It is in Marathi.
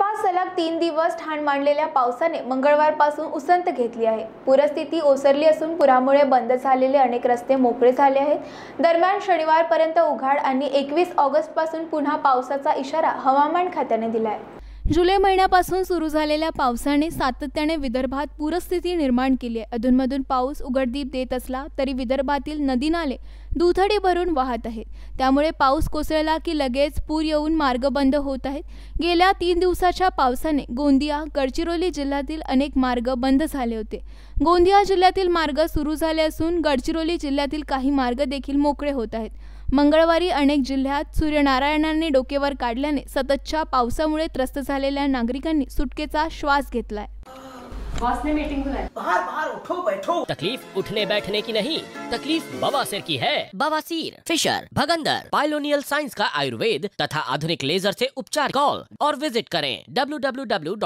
विदर्भात सलग तीन दिवस ठाण मांडलेल्या पावसाने मंगळवारपासून उसंत घेतली आहे पूरस्थिती ओसरली असून पुरामुळे बंद झालेले अनेक रस्ते मोकळे झाले आहेत दरम्यान शनिवारपर्यंत उघाड आणि एकवीस ऑगस्टपासून पुन्हा पावसाचा इशारा हवामान खात्याने दिला आहे जुलै महिन्यापासून सुरू झालेल्या पावसाने सातत्याने विदर्भात पूरस्थिती निर्माण केली आहे अधूनमधून पाऊस उघडदीप देत असला तरी विदर्भातील नदी नाले दुथडी भरून वाहत आहेत त्यामुळे पाऊस कोसळला की लगेच पूर येऊन मार्ग बंद होत आहेत गेल्या तीन दिवसाच्या पावसाने गोंदिया गडचिरोली जिल्ह्यातील अनेक मार्ग बंद झाले होते गोंदिया जिल्ह्यातील मार्ग सुरू झाले असून गडचिरोली जिल्ह्यातील काही मार्ग देखील मोकळे होत आहेत मंगलवार अनेक जिल्ह्यात सूर्यनारायण डोके काढल्याने सतत पावसामुळे त्रस्त नागरिकांटके नागरिकांनी श्वास घ मीटिंग तकलीफ उठने बैठने की नहीं तकलीफ बवासीर की है बवासीर फिशर भगंदर पाइलोनियल साइंस का आयुर्वेद तथा आधुनिक लेजर से उपचार कॉल और विजिट करें डब्ल्यू